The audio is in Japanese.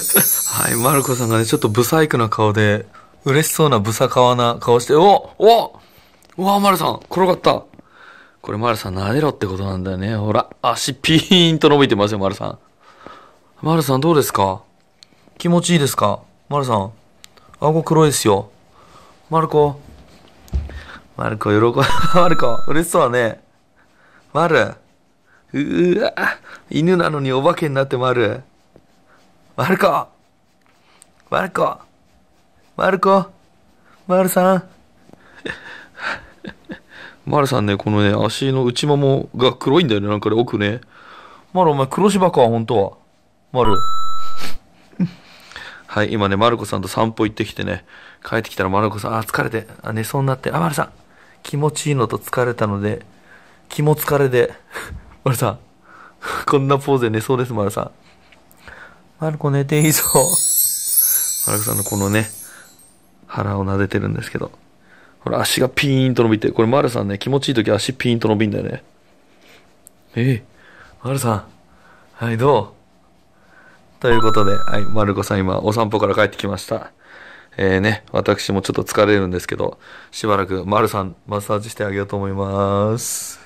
はい、マルコさんがね、ちょっとブサイクな顔で、嬉しそうなブサカワな顔して、おおうわ、マルさん、転がった。これマルさん、撫でろってことなんだよね。ほら、足ピーンと伸びてますよ、マルさん。マルさん、どうですか気持ちいいですかマルさん、顎黒いですよ。マルコ。マルコ、喜ぶ。マルコ、嬉しそうだね。マル。うわ、犬なのにお化けになってマル。マルコマルコマルコマルさん マルさんね、このね、足の内ももが黒いんだよね、なんかね、奥ね。マル、お前黒芝か、本当は。マル。はい、今ね、マルコさんと散歩行ってきてね、帰ってきたらマルコさん、あ、疲れて、あ、寝そうになって、あ、マルさん、気持ちいいのと疲れたので、気も疲れで、マルさん、こんなポーズで寝そうです、マルさん。マルコ寝ていいぞ。マルコさんのこのね、腹を撫でてるんですけど。ほら、足がピーンと伸びて。これ、マルさんね、気持ちいい時足ピーンと伸びんだよね。ええマルさん。はい、どうということで、はい、マルコさん今、お散歩から帰ってきました。えーね、私もちょっと疲れるんですけど、しばらくルさんマッサージしてあげようと思います。